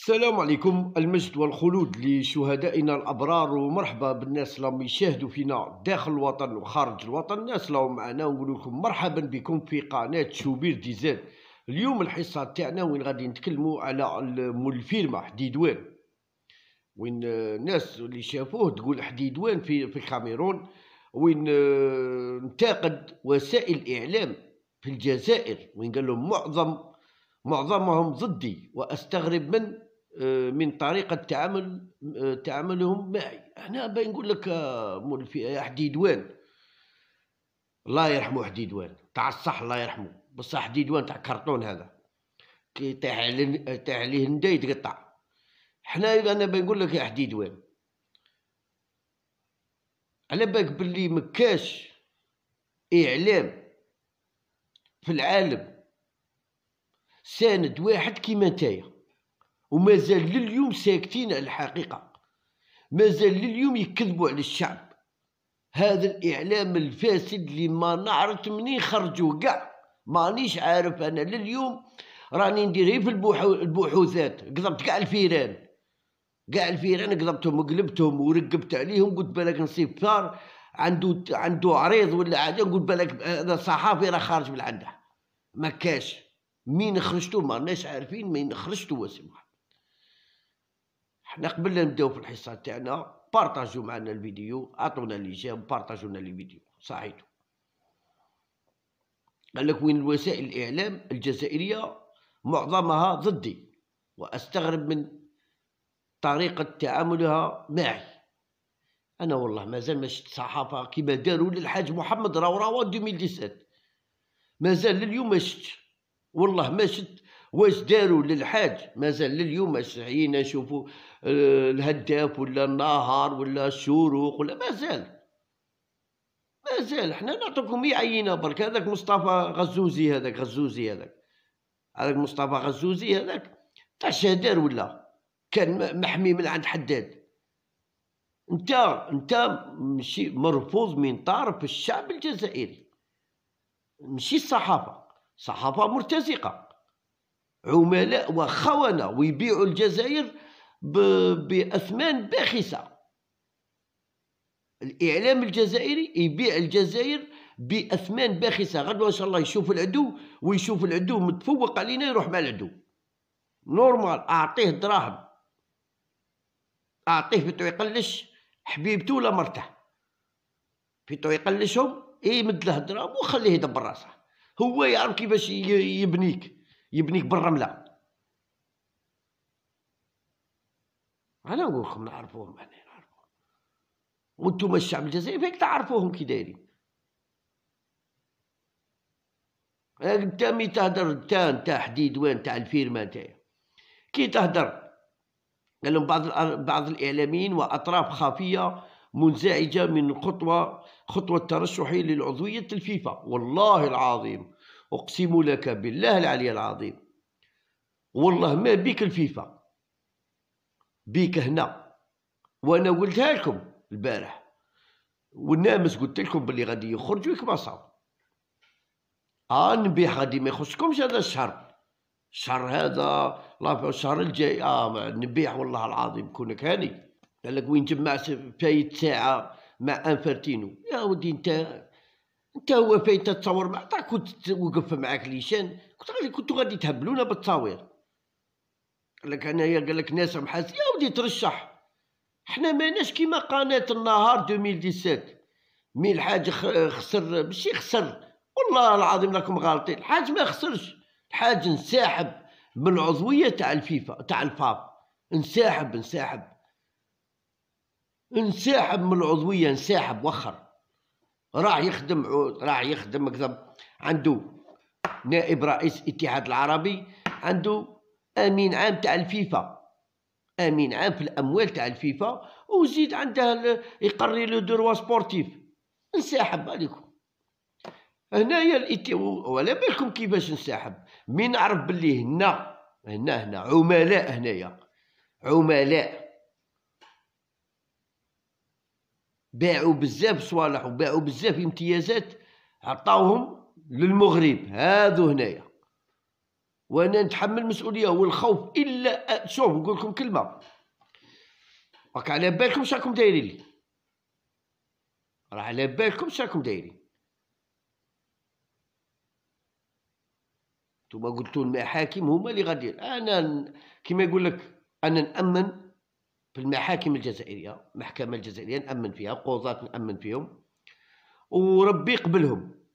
السلام عليكم المجد والخلود لشهدائنا الابرار ومرحبا بالناس اللي يشاهدوا فينا داخل الوطن وخارج الوطن الناس اللي معنا نقول لكم مرحبا بكم في قناه شوبير ديزاد اليوم الحصه تاعنا وين غادي نتكلموا على الفيلم حديدوان وين الناس اللي شافوه تقول حديدوان في في الكاميرون وين انتقد وسائل الاعلام في الجزائر وين قال لهم معظم معظمهم ضدي واستغرب من آه، من طريقة تعامل آه، تعاملهم معي احنا باين نقول لك آه، مول في حديدوان الله يرحمه حديدوان تاع الصح الله يرحمه بصح حديدوان تاع كرتون هذا كي يطيح عليه عليه ندى يتقطع حنا انا بنقول لك يا حديدوان على بالك بلي مكاش اعلام في العالم ساند واحد كيما نتايا ومازال لليوم ساكتين على الحقيقه مازال لليوم يكذبوا على الشعب هذا الاعلام الفاسد اللي ما نعرف منين خرجوا كاع مانيش عارف انا لليوم راني ندير غير في البحوثات قضبت كاع الفيران كاع الفيران قضبتهم وقلبتهم ورقبت عليهم قلت بالك نصيب ثار عنده عنده عريض ولا عادي نقول بالك هذا صحافي راه خارج من عنده ما كاش مين خرجتو ما عارفين مين خرجتو واسمح حنا قبل لا نبداو في الحصه تاعنا بارطاجيو معنا الفيديو عطونا لي جيم بارطاجيو لنا الفيديو صحيتو قال لك وين الوسائل الاعلام الجزائريه معظمها ضدي واستغرب من طريقه تعاملها معي انا والله مازال ما شفت صحافه كيما داروا للحاج محمد راو راو 2017 مازال لليوم ما شفت والله ما شفت واش داروا للحاج مازال لليوم صحينا نشوفوا آه، الهداف ولا النهار ولا الشروق ولا مازال مازال حنا نعطيكم اي عينه برك هذاك مصطفى غزوزي هذاك غزوزي هذاك هذاك مصطفى غزوزي هذاك تاع شهدار ولا كان محمي من عند حداد انت انت مشي مرفوض من طرف الشعب الجزائري ماشي الصحافه صحافه مرتزقه عملاء وخونة ويبيعوا الجزائر بأثمان باخسة الإعلام الجزائري يبيع الجزائر بأثمان باخسة غدوة إن شاء الله يشوف العدو ويشوف العدو متفوق علينا يروح مع العدو نورمال أعطيه دراهم أعطيه فيتو يقلش حبيبته ولا مرته فيتو يقلشهم يمد له دراهم وخليه يدبر راسه هو يعرف كيفاش يبنيك يبنيك بالرمله انا نقول لكم نعرفوهم انا نعرفوهم وانتم الشعب الجزائري فيك تعرفوهم كي دايرين انت مي تهدر تا نتاع حديد وين تاع الفيرما نتايا كي تهدر قال لهم بعض بعض الاعلاميين واطراف خافية منزعجه من خطوه خطوه ترشحي للعضويه الفيفا والله العظيم أقسم لك بالله العلي العظيم والله ما بيك الفيفا بيك هنا وأنا قلتها لكم البارح والنامس قلت لكم باللي غادي يخرج ويكبصوا آه غادي ما يخصكمش هذا الشهر الشهر هذا الشهر الجاي آه نبيح والله العظيم كونك هاني قال لك وين جمعت فايت ساعة مع انفرتينو يا ودي انت انت هو فين تتصور معك طيب كنت وقف معاك ليشان كنت غادي كنتو غادي تهبلونا بالتصاوير قال لك انايا قال لك ناصر محاسي يا ودي ترشح حنا ماناش كيما قناه النهار 2017 مي الحاج خسر ماشي خسر والله العظيم راكم غالطين الحاج ما خسرش الحاج انسحب من العضويه تاع الفيفا تاع الفاب انسحب انسحب انسحب من العضويه انسحب وخر راه يخدم عود راه يخدم كذا عنده نائب رئيس الاتحاد العربي عنده امين عام تاع الفيفا امين عام في الاموال تاع الفيفا وزيد عنده يقري لو دروا سبورتيف انسحب عليكم هنايا الاتي ولا بالكم كيفاش انسحب مين عرف بلي هنا هنا هنا عملاء هنايا عملاء باعوا بزاف صوالح وباعوا بزاف امتيازات عطاوهم للمغرب هادو هنايا وانا نتحمل مسؤوليه والخوف الا شوف نقول لكم كلمه راك على بالكم راكم دايرين لي راه على بالكم راكم دايرين نتوما قلتوا المحاكم هما اللي غادي انا كما يقول لك انا نامن في المحاكم الجزائريه المحكمه الجزائريه نامن فيها قضاة نامن فيهم وربي يقبلهم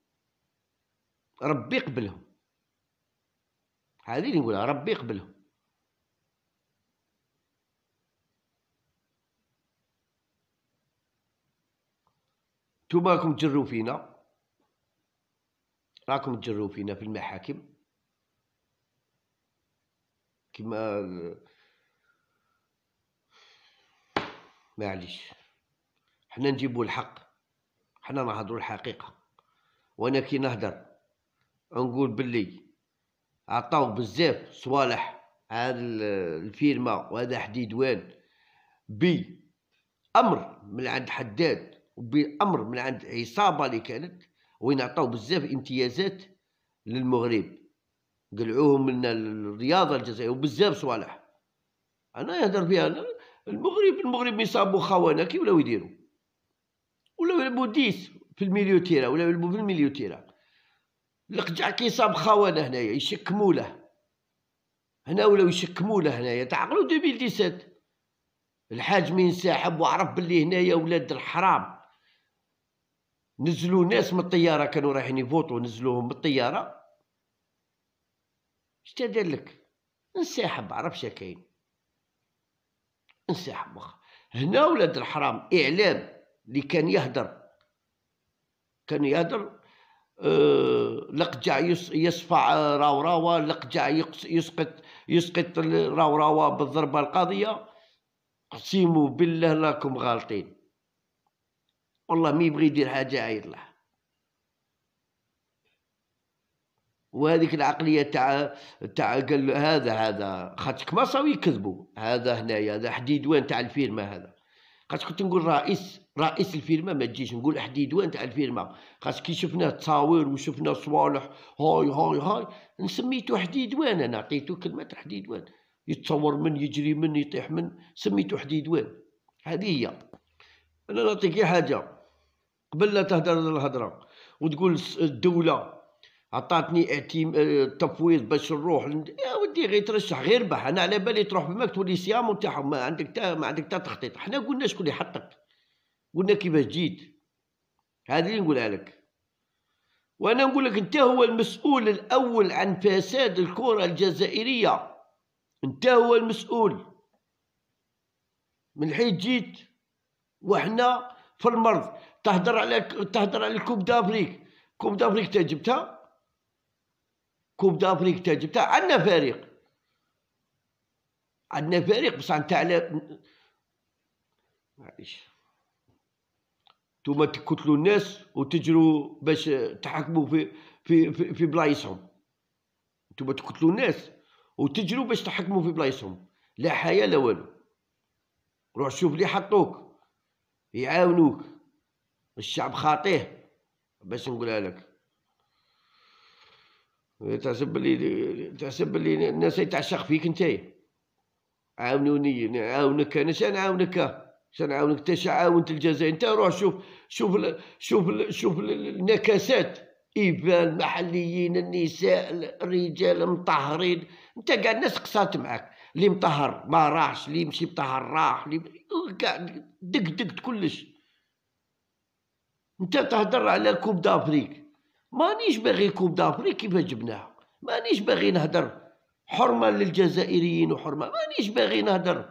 ربي يقبلهم هذه اللي نقولها ربي يقبلهم نتوما راكم تجرو فينا راكم تجرو فينا في المحاكم كما معليش حنا نجيبو الحق حنا نهضرو الحقيقه وانا كي نهضر نقول باللي عطاو بزاف صوالح هاد الفيرما وهذا حديد بي بامر من عند حداد وبامر من عند عصابه اللي كانت وين عطاو بزاف امتيازات للمغرب قلعوهم من الرياضه الجزائريه وبزاف صوالح انا يهضر فيها المغرب المغرب يصابوا خونه كي ولاو يديروا ولاو يلعبوا ديس في الميليو تيرا ولاو يلعبوا في الميليو تيرا القجع كيصاب خونه هنايا يشكموا له هنا ولاو يشكموا له هنايا تعقلوا 2017 الحاج من ساحب وعرف بلي هنايا ولاد الحرام نزلوا ناس من الطياره كانوا رايحين يفوتوا نزلوهم من الطياره اش تدير لك انسحب عرف شكاين انسحب واخا هنا ولاد الحرام اعلام اللي كان يهدر كان يهدر أه لقجع يصفع آه، راو لقجع يسقط يسقط راو بالضربه القاضيه اقسم بالله راكم غالطين والله ما يبغي يدير حاجه عيط له وهذيك العقليه تاع تاع قال هذا هذا خاطرك ما صاو يكذبوا هذا هنايا هذا حديدوان تاع الفيرما هذا خاطر كنت نقول رئيس رئيس الفيرما ما تجيش نقول حديدوان تاع الفيرما خاطر كي شفنا تصاور وشفنا صوالح هاي هاي هاي نسميتو حديدوان انا عطيتو كلمه حديدوان يتصور من يجري من يطيح من سميتو حديدوان هذه هي انا نعطيك حاجه قبل لا تهدر الهضره وتقول الدوله عطاتني اعتيم آه، تفويض باش نروح يا ودي غير ترشح غير بح انا على بالي تروح بماك تولي صيام وتاعهم ما عندك تا ما عندك تا تخطيط حنا قلنا شكون اللي حطك قلنا كيفاش جيت هذه اللي نقولها لك وانا نقول لك انت هو المسؤول الاول عن فساد الكره الجزائريه انت هو المسؤول من حيث جيت وحنا في المرض تهدر على تهدر على الكوب دافريك كوب دافريك تجبتها جبتها كوب دافريك جبتها عندنا فريق عندنا فريق بصح نتاع على معليش نتوما تقتلوا الناس وتجروا باش تحكموا في في في, في بلايصهم نتوما تقتلوا الناس وتجروا باش تحكموا في بلايصهم لا حياه لا والو روح شوف لي حطوك يعاونوك الشعب خاطيه باش نقولها لك تحسب بلي تحسب بلي الناس يتعشق فيك نتايا عاونوني نعاونك انا شنعاونك شنعاونك انت شعاونت الجزائر انت روح شوف شوف الـ شوف الـ شوف الـ النكسات ايفان محليين النساء الرجال مطهرين انت كاع الناس قصات معاك اللي مطهر ما راحش اللي يمشي مطهر راح اللي كاع دق دق كلش انت تهضر على كوب دافريك مانيش باغي كوب دافري كيف جبناها مانيش باغي نهدر حرمه للجزائريين وحرمه مانيش باغي نهدر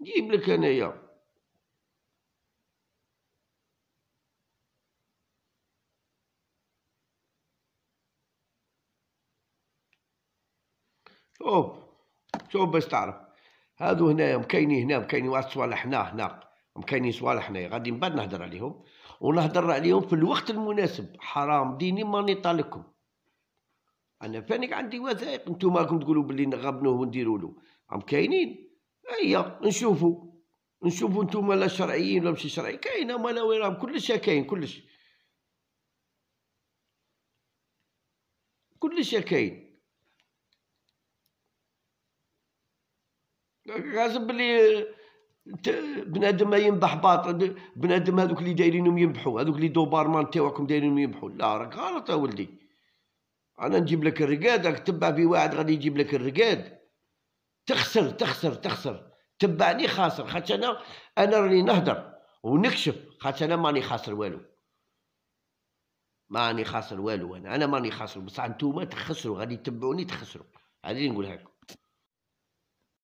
نجيب لك انايا شوف شوف باش تعرف هادو هنايا مكاينين هنا مكاينين واحد الصوالح هنا هنا مكاينين صوالح هنايا غادي من بعد نهضر عليهم ونهضر عليهم في الوقت المناسب حرام ديني ماني طالبكم انا فانك عندي وثائق نتوما راكم تقولوا بلي نغبنوه ونديروا له راهم كاينين هيا أيوه، نشوفوا نشوفوا نتوما لا شرعيين ولا ماشي شرعيين كاينه ما لا راهم كلش كاين كلش كلش كاين لازم بلي بنادم ما ينبح باطل بنادم هذوك اللي دايرينهم ينبحوا هذوك اللي دوبارمان تاعكم دايرينهم ينبحوا لا راك غلط يا ولدي انا نجيب لك الرقاد راك تبع في واحد غادي يجيب لك الرقاد تخسر تخسر تخسر تبعني خاسر خاطر انا انا راني نهدر ونكشف خاطر انا ماني خاسر والو ماني خاسر والو انا انا ماني خاسر بصح نتوما تخسروا غادي تبعوني تخسروا هذه اللي نقولها لكم